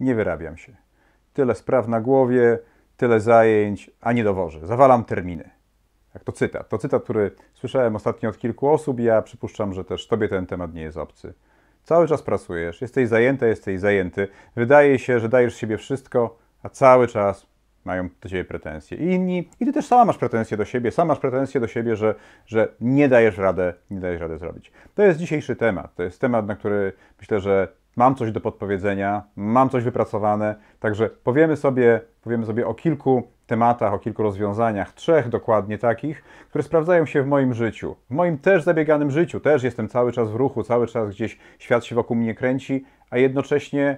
nie wyrabiam się. Tyle spraw na głowie, tyle zajęć, a nie dowożę. Zawalam terminy. Jak to cytat. To cytat, który słyszałem ostatnio od kilku osób i ja przypuszczam, że też Tobie ten temat nie jest obcy. Cały czas pracujesz, jesteś zajęty, jesteś zajęty. Wydaje się, że dajesz siebie wszystko, a cały czas mają do Ciebie pretensje. I inni, i Ty też sama masz pretensje do siebie, sama masz pretensje do siebie, że, że nie dajesz radę, nie dajesz rady zrobić. To jest dzisiejszy temat. To jest temat, na który myślę, że mam coś do podpowiedzenia, mam coś wypracowane, także powiemy sobie, powiemy sobie o kilku tematach, o kilku rozwiązaniach, trzech dokładnie takich, które sprawdzają się w moim życiu, w moim też zabieganym życiu, też jestem cały czas w ruchu, cały czas gdzieś świat się wokół mnie kręci, a jednocześnie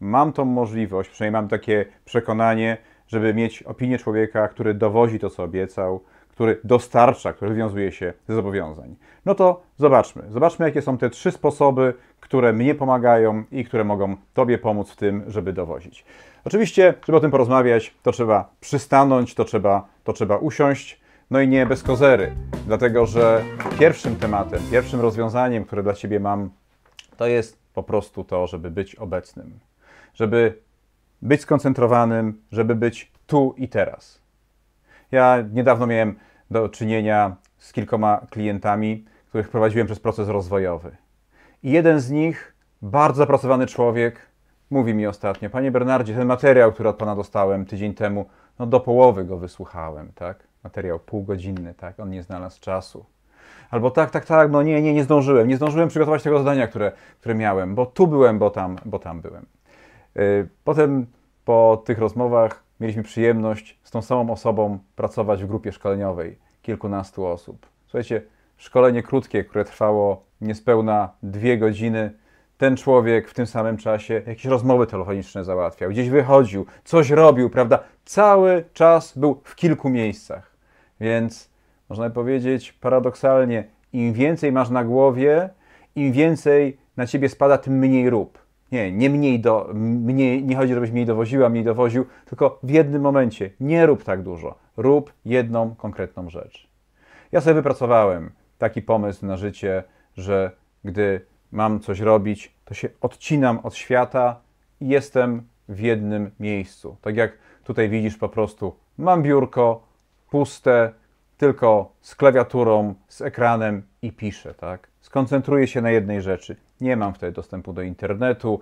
mam tą możliwość, przynajmniej mam takie przekonanie, żeby mieć opinię człowieka, który dowozi to, co obiecał, który dostarcza, który wywiązuje się ze zobowiązań. No to zobaczmy. Zobaczmy, jakie są te trzy sposoby, które mnie pomagają i które mogą Tobie pomóc w tym, żeby dowozić. Oczywiście, żeby o tym porozmawiać, to trzeba przystanąć, to trzeba, to trzeba usiąść, no i nie bez kozery, dlatego że pierwszym tematem, pierwszym rozwiązaniem, które dla Ciebie mam, to jest po prostu to, żeby być obecnym, żeby być skoncentrowanym, żeby być tu i teraz. Ja niedawno miałem do czynienia z kilkoma klientami, których prowadziłem przez proces rozwojowy. I jeden z nich, bardzo zapracowany człowiek, mówi mi ostatnio: Panie Bernardzie, ten materiał, który od pana dostałem tydzień temu, no do połowy go wysłuchałem, tak? Materiał półgodzinny, tak? On nie znalazł czasu. Albo tak, tak, tak, no nie, nie, nie zdążyłem. Nie zdążyłem przygotować tego zadania, które, które miałem, bo tu byłem, bo tam, bo tam byłem. Y, potem po tych rozmowach mieliśmy przyjemność z tą samą osobą pracować w grupie szkoleniowej kilkunastu osób. Słuchajcie, szkolenie krótkie, które trwało niespełna dwie godziny. Ten człowiek w tym samym czasie jakieś rozmowy telefoniczne załatwiał, gdzieś wychodził, coś robił, prawda? Cały czas był w kilku miejscach. Więc można powiedzieć paradoksalnie, im więcej masz na głowie, im więcej na ciebie spada, tym mniej rób. Nie, nie mniej do, mniej, nie chodzi, żebyś mniej a mniej dowoził, tylko w jednym momencie. Nie rób tak dużo. Rób jedną konkretną rzecz. Ja sobie wypracowałem taki pomysł na życie, że gdy mam coś robić, to się odcinam od świata i jestem w jednym miejscu. Tak jak tutaj widzisz po prostu, mam biurko puste, tylko z klawiaturą, z ekranem i piszę, tak? Skoncentruję się na jednej rzeczy. Nie mam wtedy dostępu do internetu,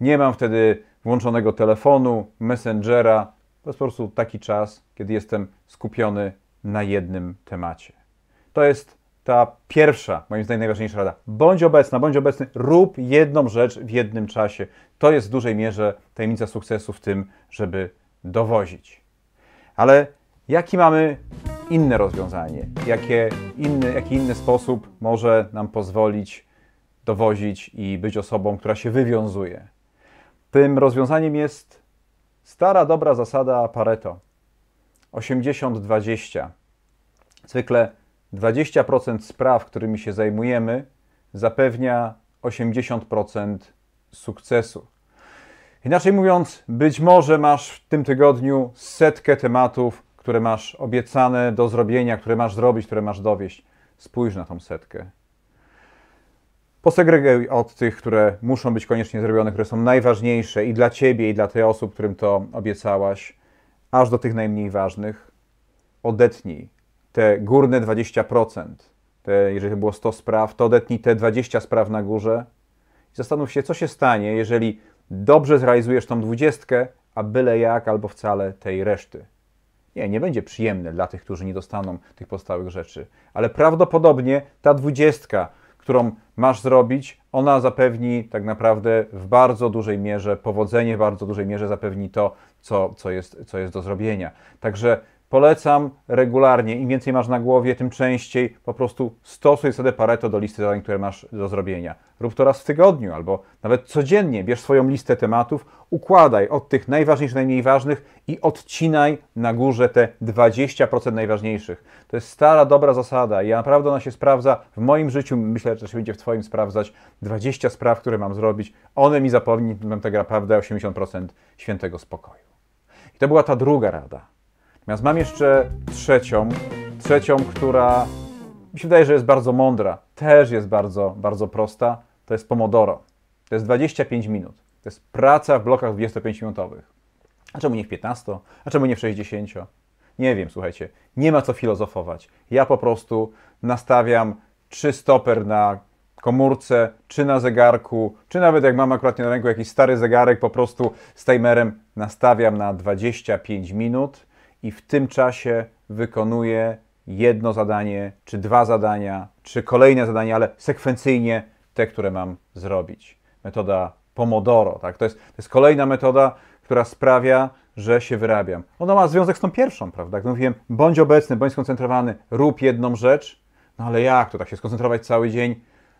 nie mam wtedy włączonego telefonu, messengera. To jest po prostu taki czas, kiedy jestem skupiony na jednym temacie. To jest ta pierwsza, moim zdaniem najważniejsza rada. Bądź obecna, bądź obecny, rób jedną rzecz w jednym czasie. To jest w dużej mierze tajemnica sukcesu w tym, żeby dowozić. Ale jaki mamy inne rozwiązanie, jakie inny, jaki inny sposób może nam pozwolić dowozić i być osobą, która się wywiązuje. Tym rozwiązaniem jest stara, dobra zasada Pareto 80-20. Zwykle 20% spraw, którymi się zajmujemy, zapewnia 80% sukcesu. Inaczej mówiąc, być może masz w tym tygodniu setkę tematów, które masz obiecane do zrobienia, które masz zrobić, które masz dowieść. Spójrz na tą setkę. Posegreguj od tych, które muszą być koniecznie zrobione, które są najważniejsze i dla ciebie, i dla tych osób, którym to obiecałaś, aż do tych najmniej ważnych. Odetnij te górne 20%. Te, jeżeli było 100 spraw, to odetnij te 20 spraw na górze. I zastanów się, co się stanie, jeżeli dobrze zrealizujesz tą dwudziestkę, a byle jak albo wcale tej reszty. Nie, nie będzie przyjemne dla tych, którzy nie dostaną tych podstawowych rzeczy, ale prawdopodobnie ta dwudziestka, którą masz zrobić, ona zapewni tak naprawdę w bardzo dużej mierze powodzenie, w bardzo dużej mierze zapewni to, co, co, jest, co jest do zrobienia. Także Polecam regularnie. Im więcej masz na głowie, tym częściej po prostu stosuj sobie Pareto do listy zadań, które masz do zrobienia. Rób to raz w tygodniu albo nawet codziennie. Bierz swoją listę tematów, układaj od tych najważniejszych, najmniej ważnych i odcinaj na górze te 20% najważniejszych. To jest stara, dobra zasada. i naprawdę ona się sprawdza w moim życiu. Myślę, że się będzie w Twoim sprawdzać. 20 spraw, które mam zrobić, one mi zapewnią tak naprawdę 80% świętego spokoju. I to była ta druga rada Natomiast mam jeszcze trzecią, trzecią, która mi się wydaje, że jest bardzo mądra, też jest bardzo, bardzo prosta, to jest Pomodoro. To jest 25 minut. To jest praca w blokach 25-minutowych. A czemu nie w 15? A czemu nie w 60? Nie wiem, słuchajcie, nie ma co filozofować. Ja po prostu nastawiam czy stoper na komórce, czy na zegarku, czy nawet jak mam akurat na ręku jakiś stary zegarek, po prostu z timerem nastawiam na 25 minut i w tym czasie wykonuje jedno zadanie, czy dwa zadania, czy kolejne zadania, ale sekwencyjnie te, które mam zrobić. Metoda Pomodoro, tak? To jest, to jest kolejna metoda, która sprawia, że się wyrabiam. Ona ma związek z tą pierwszą, prawda? Jak mówiłem, bądź obecny, bądź skoncentrowany, rób jedną rzecz, no ale jak to tak się skoncentrować cały dzień?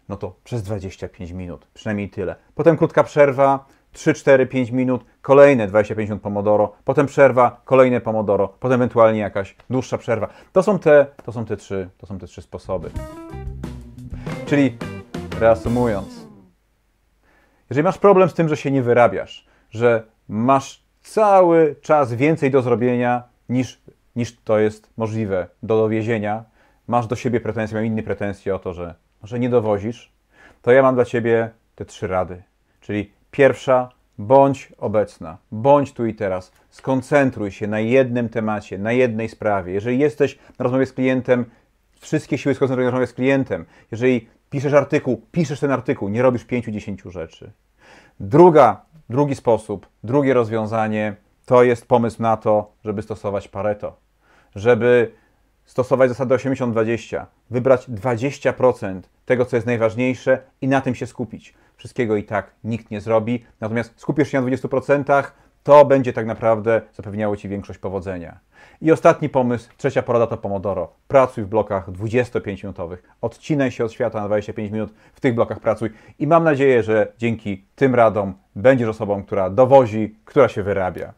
No to przez 25 minut, przynajmniej tyle. Potem krótka przerwa, 3, 4, 5 minut, kolejne 25 minut pomodoro, potem przerwa, kolejne pomodoro, potem ewentualnie jakaś dłuższa przerwa. To są te, to są te, trzy, to są te trzy sposoby. Czyli reasumując, jeżeli masz problem z tym, że się nie wyrabiasz, że masz cały czas więcej do zrobienia niż, niż to jest możliwe do dowiezienia, masz do siebie pretensje, mam inne pretensje o to, że, że nie dowozisz, to ja mam dla Ciebie te trzy rady. Czyli Pierwsza, bądź obecna, bądź tu i teraz. Skoncentruj się na jednym temacie, na jednej sprawie. Jeżeli jesteś na rozmowie z klientem, wszystkie siły skoncentruj na rozmowie z klientem. Jeżeli piszesz artykuł, piszesz ten artykuł, nie robisz pięciu, dziesięciu rzeczy. Druga, drugi sposób, drugie rozwiązanie to jest pomysł na to, żeby stosować Pareto, żeby stosować zasadę 80-20, wybrać 20% tego, co jest najważniejsze i na tym się skupić wszystkiego i tak nikt nie zrobi. Natomiast skupisz się na 20%, to będzie tak naprawdę zapewniało Ci większość powodzenia. I ostatni pomysł, trzecia porada to Pomodoro. Pracuj w blokach 25-minutowych. Odcinaj się od świata na 25 minut, w tych blokach pracuj. I mam nadzieję, że dzięki tym radom będziesz osobą, która dowozi, która się wyrabia.